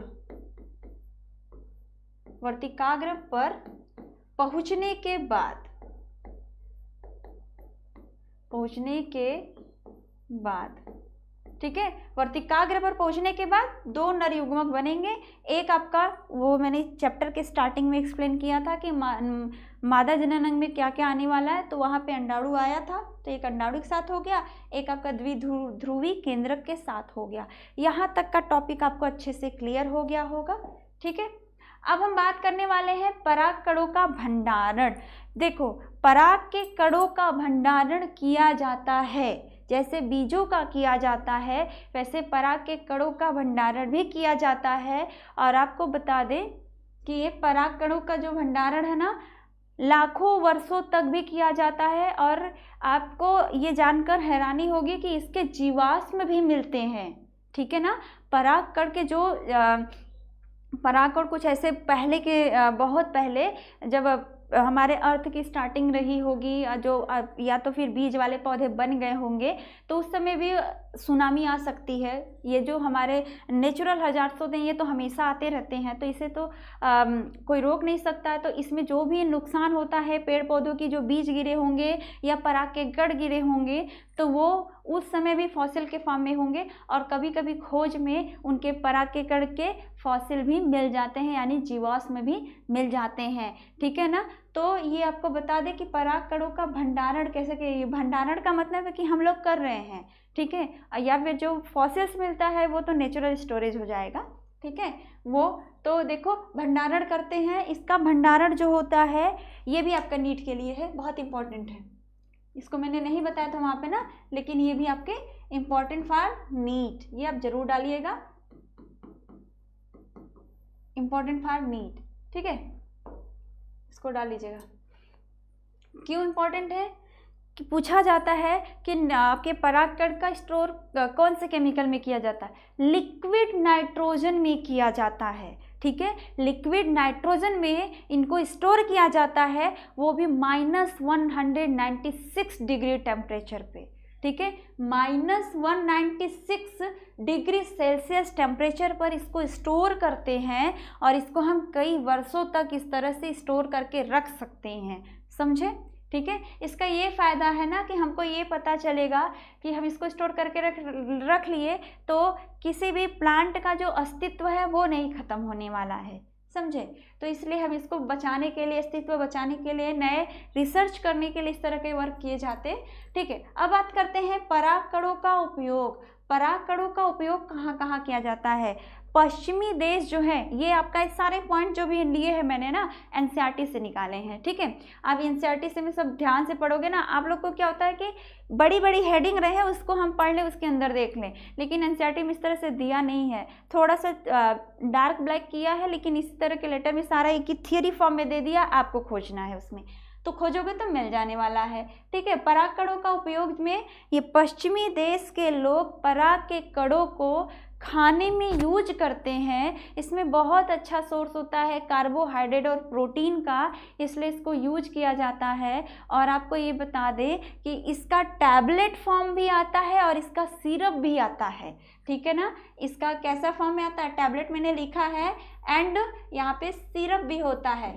Speaker 1: वर्तिकाग्र पर पहुँचने के बाद पहुँचने के बाद ठीक है वर्तिकाग्र पर पहुंचने के बाद दो नर युग्मक बनेंगे एक आपका वो मैंने चैप्टर के स्टार्टिंग में एक्सप्लेन किया था कि मा, मादा अंग में क्या क्या आने वाला है तो वहाँ पे अंडाणु आया था तो एक अंडाणु के साथ हो गया एक आपका द्विध्रुवी ध्रुवी केंद्रक के साथ हो गया यहाँ तक का टॉपिक आपको अच्छे से क्लियर हो गया होगा ठीक है अब हम बात करने वाले हैं पराग कड़ों का भंडारण देखो पराग के कड़ों का भंडारण किया जाता है जैसे बीजों का किया जाता है वैसे पराग के कणों का भंडारण भी किया जाता है और आपको बता दें कि ये पराग कणों का जो भंडारण है ना लाखों वर्षों तक भी किया जाता है और आपको ये जानकर हैरानी होगी कि इसके जीवाश्म भी मिलते हैं ठीक है ना पराग कण के जो आ, पराग कुछ ऐसे पहले के बहुत पहले जब हमारे अर्थ की स्टार्टिंग रही होगी जो या तो फिर बीज वाले पौधे बन गए होंगे तो उस समय भी सुनामी आ सकती है ये जो हमारे नेचुरल होते हैं ये तो हमेशा आते रहते हैं तो इसे तो आ, कोई रोक नहीं सकता है तो इसमें जो भी नुकसान होता है पेड़ पौधों की जो बीज गिरे होंगे या पराग के गढ़ गिरे होंगे तो वो उस समय भी फॉसिल के फॉर्म में होंगे और कभी कभी खोज में उनके पराग के गढ़ के फॉसिल भी मिल जाते हैं यानी जीवाश्म में भी मिल जाते हैं ठीक है ना तो ये आपको बता दें कि पराग कणों का भंडारण कैसे कि भंडारण का मतलब है कि हम लोग कर रहे हैं ठीक है या फिर जो फॉसिल्स मिलता है वो तो नेचुरल स्टोरेज हो जाएगा ठीक है वो तो देखो भंडारण करते हैं इसका भंडारण जो होता है ये भी आपका नीट के लिए है बहुत इंपॉर्टेंट है इसको मैंने नहीं बताया था वहाँ पे ना लेकिन ये भी आपके इम्पॉर्टेंट फॉर नीट ये आप जरूर डालिएगा इम्पॉर्टेंट फॉर नीट ठीक है इसको डाल लीजिएगा क्यों इम्पोर्टेंट है कि पूछा जाता है कि आपके परागकण का स्टोर कौन से केमिकल में किया जाता है लिक्विड नाइट्रोजन में किया जाता है ठीक है लिक्विड नाइट्रोजन में इनको स्टोर किया जाता है वो भी minus one hundred ninety six degree temperature पे ठीक है minus one ninety six degree celsius temperature पर इसको स्टोर करते हैं और इसको हम कई वर्षों तक इस तरह से स्टोर करके रख सकते हैं समझे ठीक है इसका ये फ़ायदा है ना कि हमको ये पता चलेगा कि हम इसको स्टोर करके रख रख लिए तो किसी भी प्लांट का जो अस्तित्व है वो नहीं ख़त्म होने वाला है समझे तो इसलिए हम इसको बचाने के लिए अस्तित्व बचाने के लिए नए रिसर्च करने के लिए इस तरह के वर्क किए जाते ठीक है अब बात करते हैं पराकड़ों का उपयोग पराकड़ों का उपयोग कहाँ कहाँ किया जाता है पश्चिमी देश जो है ये आपका इस सारे पॉइंट जो भी लिए हैं मैंने ना एन e से निकाले हैं ठीक है अब एन e से में सब ध्यान से पढ़ोगे ना आप लोग को क्या होता है कि बड़ी बड़ी हेडिंग रहे उसको हम पढ़ लें उसके अंदर देख लें लेकिन एन e में इस तरह से दिया नहीं है थोड़ा सा डार्क ब्लैक किया है लेकिन इसी तरह के लेटर में सारा एक ही थियरी फॉर्म में दे दिया आपको खोजना है उसमें तो खोजोगे तो मिल जाने वाला है ठीक है पराग कड़ों का उपयोग में ये पश्चिमी देश के लोग पराग के कड़ों को खाने में यूज करते हैं इसमें बहुत अच्छा सोर्स होता है कार्बोहाइड्रेट और प्रोटीन का इसलिए इसको यूज किया जाता है और आपको ये बता दें कि इसका टैबलेट फॉर्म भी आता है और इसका सिरप भी आता है ठीक है ना इसका कैसा फॉर्म में आता है टैबलेट मैंने लिखा है एंड यहाँ पे सिरप भी होता है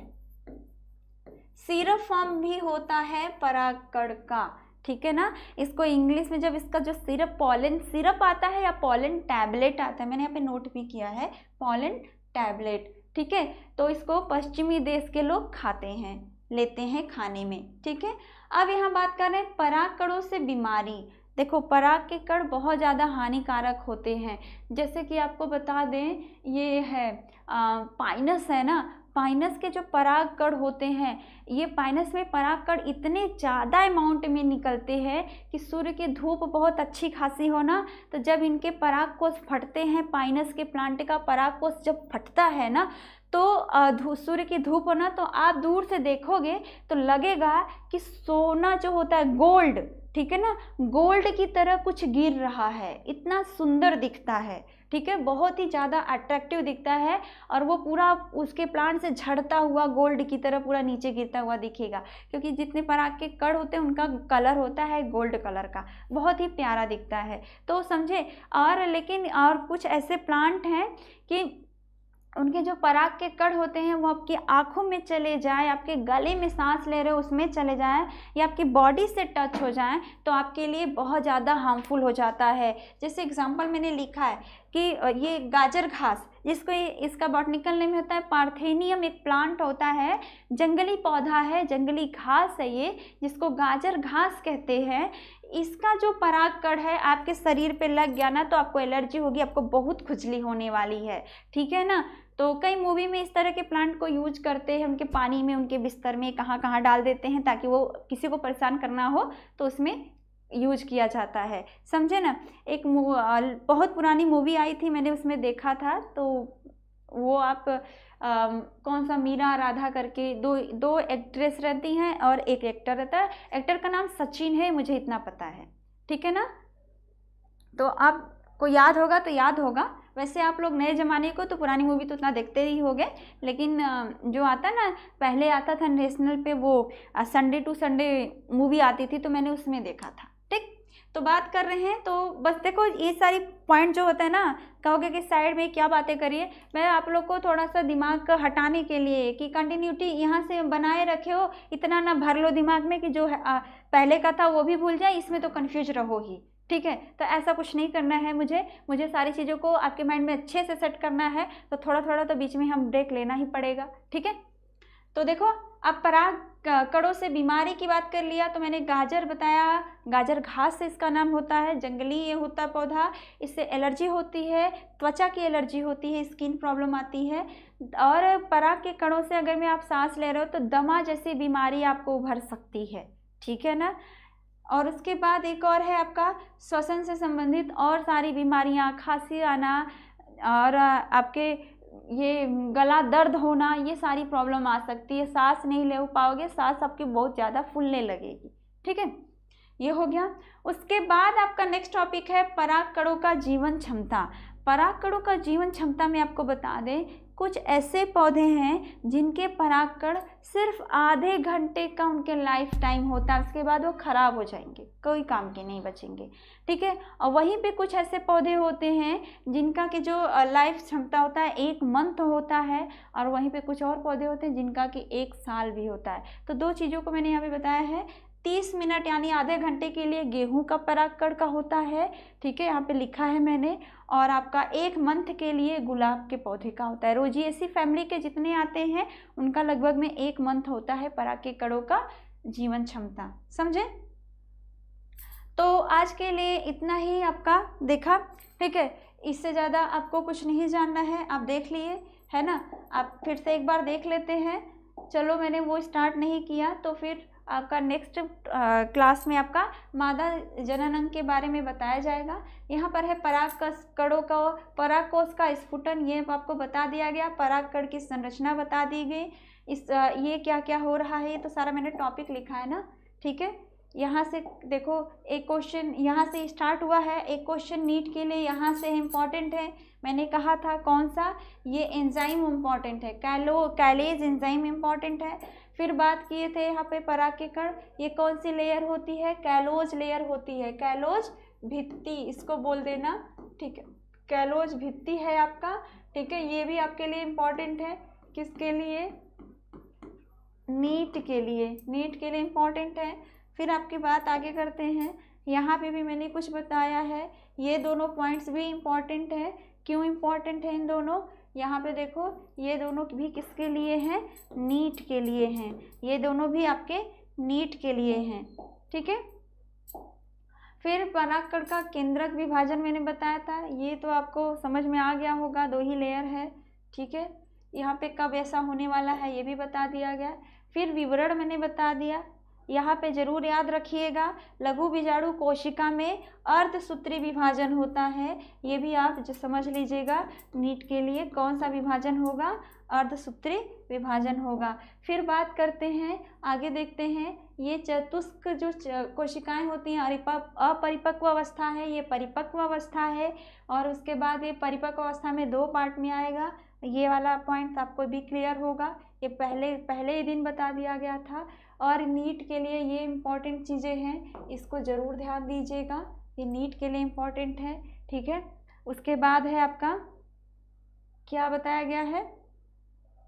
Speaker 1: सिरप फॉर्म भी होता है पराकड़ का ठीक है ना इसको इंग्लिश में जब इसका जो सिरप पॉलन सिरप आता है या पॉलन टैबलेट आता है मैंने यहाँ पे नोट भी किया है पॉलन टैबलेट ठीक है तो इसको पश्चिमी देश के लोग खाते हैं लेते हैं खाने में ठीक है अब यहाँ बात कर रहे हैं पराकड़ों से बीमारी देखो पराग के कण बहुत ज़्यादा हानिकारक होते हैं जैसे कि आपको बता दें ये है आ, पाइनस है ना पाइनस के जो परागकण होते हैं ये पाइनस में परागकण इतने ज़्यादा अमाउंट में निकलते हैं कि सूर्य की धूप बहुत अच्छी खासी होना तो जब इनके पराग कोष फटते हैं पाइनस के प्लांट का पराग कोष जब फटता है ना तो सूर्य की धूप होना तो आप दूर से देखोगे तो लगेगा कि सोना जो होता है गोल्ड ठीक है ना गोल्ड की तरह कुछ गिर रहा है इतना सुंदर दिखता है ठीक है बहुत ही ज़्यादा अट्रैक्टिव दिखता है और वो पूरा उसके प्लांट से झड़ता हुआ गोल्ड की तरह पूरा नीचे गिरता हुआ दिखेगा क्योंकि जितने पराग के कड़ होते हैं उनका कलर होता है गोल्ड कलर का बहुत ही प्यारा दिखता है तो समझे और लेकिन और कुछ ऐसे प्लांट हैं कि उनके जो पराग के कण होते हैं वो आपकी आँखों में चले जाए आपके गले में सांस ले रहे हो उसमें चले जाएँ या आपकी बॉडी से टच हो जाए तो आपके लिए बहुत ज़्यादा हार्मफुल हो जाता है जैसे एग्जाम्पल मैंने लिखा है कि ये गाजर घास जिसको ये इसका बॉटनिकल नेम होता है पार्थेनियम एक प्लांट होता है जंगली पौधा है जंगली घास है ये जिसको गाजर घास कहते हैं इसका जो पराग कण है आपके शरीर पे लग गया ना तो आपको एलर्जी होगी आपको बहुत खुजली होने वाली है ठीक है ना तो कई मूवी में इस तरह के प्लांट को यूज करते हैं उनके पानी में उनके बिस्तर में कहाँ कहाँ डाल देते हैं ताकि वो किसी को परेशान करना हो तो उसमें यूज किया जाता है समझे ना एक बहुत पुरानी मूवी आई थी मैंने उसमें देखा था तो वो आप आ, कौन सा मीरा राधा करके दो दो एक्ट्रेस रहती हैं और एक एक्टर रहता है एक्टर का नाम सचिन है मुझे इतना पता है ठीक है ना तो आपको याद होगा तो याद होगा वैसे आप लोग नए ज़माने को तो पुरानी मूवी तो उतना देखते ही होंगे लेकिन जो आता ना पहले आता था नेशनल पे वो संडे टू संडे मूवी आती थी तो मैंने उसमें देखा था ठीक तो बात कर रहे हैं तो बस देखो ये सारी पॉइंट जो होता है ना कहोगे कि साइड में क्या बातें करिए मैं आप लोग को थोड़ा सा दिमाग हटाने के लिए कि कंटिन्यूटी यहाँ से बनाए रखे हो इतना ना भर लो दिमाग में कि जो पहले का था वो भी भूल जाए इसमें तो कन्फ्यूज रहो ही ठीक है तो ऐसा कुछ नहीं करना है मुझे मुझे सारी चीज़ों को आपके माइंड में अच्छे से सेट करना है तो थोड़ा थोड़ा तो बीच में हम ब्रेक लेना ही पड़ेगा ठीक है तो देखो अब पराग कड़ों से बीमारी की बात कर लिया तो मैंने गाजर बताया गाजर घास से इसका नाम होता है जंगली ये होता पौधा इससे एलर्जी होती है त्वचा की एलर्जी होती है स्किन प्रॉब्लम आती है और पराग के कणों से अगर मैं आप सांस ले रहे हो तो दमा जैसी बीमारी आपको उभर सकती है ठीक है ना और उसके बाद एक और है आपका श्वसन से संबंधित और सारी बीमारियाँ खांसी आना और आपके ये गला दर्द होना ये सारी प्रॉब्लम आ सकती है सांस नहीं ले पाओगे सांस आपकी बहुत ज़्यादा फूलने लगेगी ठीक है ये हो गया उसके बाद आपका नेक्स्ट टॉपिक है पराकड़ों का जीवन क्षमता पराकड़ों का जीवन क्षमता में आपको बता दें कुछ ऐसे पौधे हैं जिनके परागकण सिर्फ आधे घंटे का उनके लाइफ टाइम होता है उसके बाद वो ख़राब हो जाएंगे कोई काम के नहीं बचेंगे ठीक है और वहीं पे कुछ ऐसे पौधे होते हैं जिनका कि जो लाइफ क्षमता होता है एक मंथ होता है और वहीं पे कुछ और पौधे होते हैं जिनका कि एक साल भी होता है तो दो चीज़ों को मैंने यहाँ पे बताया है तीस मिनट यानी आधे घंटे के लिए गेहूँ का पराकड़ का होता है ठीक है यहाँ पर लिखा है मैंने और आपका एक मंथ के लिए गुलाब के पौधे का होता है ऐसी फैमिली के जितने आते हैं उनका लगभग में एक मंथ होता है पराके कड़ों का जीवन क्षमता समझे तो आज के लिए इतना ही आपका देखा ठीक है इससे ज़्यादा आपको कुछ नहीं जानना है आप देख लिए है ना आप फिर से एक बार देख लेते हैं चलो मैंने वो स्टार्ट नहीं किया तो फिर आपका नेक्स्ट क्लास में आपका मादा जनन अंग के बारे में बताया जाएगा यहाँ पर है पराग कड़ों का पराग कोष का स्फुटन ये आपको बता दिया गया पराग कड़ की संरचना बता दी गई इस ये क्या क्या हो रहा है ये तो सारा मैंने टॉपिक लिखा है ना ठीक है यहाँ से देखो एक क्वेश्चन यहाँ से स्टार्ट हुआ है एक क्वेश्चन नीट के लिए यहाँ से इम्पॉर्टेंट है मैंने कहा था कौन सा ये एंजाइम इम्पॉर्टेंट है कैलो कैलेज एंजाइम इम्पॉर्टेंट है फिर बात किए थे यहाँ पे पराकेकण ये कौन सी लेयर होती है कैलोज लेयर होती है कैलोज भित्ति इसको बोल देना ठीक है कैलोज भित्ति है आपका ठीक है ये भी आपके लिए इम्पॉर्टेंट है किसके लिए नीट के लिए नीट के लिए इम्पॉर्टेंट है फिर आपकी बात आगे करते हैं यहाँ पे भी मैंने कुछ बताया है ये दोनों पॉइंट्स भी इम्पॉर्टेंट है क्यों इम्पॉर्टेंट है इन दोनों यहाँ पे देखो ये दोनों भी किसके लिए हैं नीट के लिए हैं ये दोनों भी आपके नीट के लिए हैं ठीक है फिर पराकड़ का केंद्रक विभाजन मैंने बताया था ये तो आपको समझ में आ गया होगा दो ही लेयर है ठीक है यहाँ पे कब ऐसा होने वाला है ये भी बता दिया गया फिर विवरण मैंने बता दिया यहाँ पे जरूर याद रखिएगा लघु बीजाणु कोशिका में अर्धसूत्री विभाजन होता है ये भी आप जो समझ लीजिएगा नीट के लिए कौन सा विभाजन होगा अर्धसूत्री विभाजन होगा फिर बात करते हैं आगे देखते हैं ये चतुष्क जो कोशिकाएं होती हैं अरिपक अपरिपक्व अवस्था है ये परिपक्व अवस्था है और उसके बाद ये परिपक्व अवस्था में दो पार्ट में आएगा ये वाला पॉइंट आपको भी क्लियर होगा ये पहले पहले ही दिन बता दिया गया था और नीट के लिए ये इम्पॉर्टेंट चीज़ें हैं इसको ज़रूर ध्यान दीजिएगा ये नीट के लिए इम्पॉर्टेंट है ठीक है उसके बाद है आपका क्या बताया गया है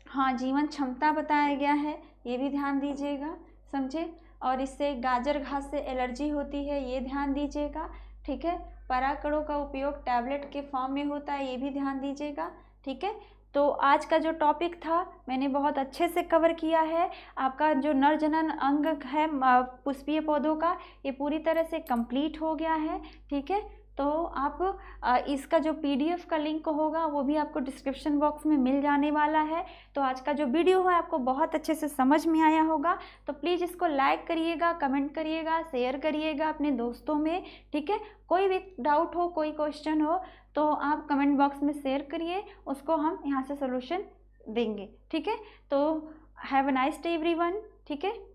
Speaker 1: हाँ जीवन क्षमता बताया गया है ये भी ध्यान दीजिएगा समझे और इससे गाजर घास से एलर्जी होती है ये ध्यान दीजिएगा ठीक है पराकड़ों का उपयोग टैबलेट के फॉर्म में होता है ये भी ध्यान दीजिएगा ठीक है तो आज का जो टॉपिक था मैंने बहुत अच्छे से कवर किया है आपका जो नर जनन अंग है पुष्पीय पौधों का ये पूरी तरह से कंप्लीट हो गया है ठीक है तो आप इसका जो पीडीएफ का लिंक होगा वो भी आपको डिस्क्रिप्शन बॉक्स में मिल जाने वाला है तो आज का जो वीडियो है आपको बहुत अच्छे से समझ में आया होगा तो प्लीज़ इसको लाइक करिएगा कमेंट करिएगा शेयर करिएगा अपने दोस्तों में ठीक है कोई भी डाउट हो कोई क्वेश्चन हो तो आप कमेंट बॉक्स में शेयर करिए उसको हम यहाँ से सोल्यूशन देंगे ठीक है तो have a nice day every ठीक है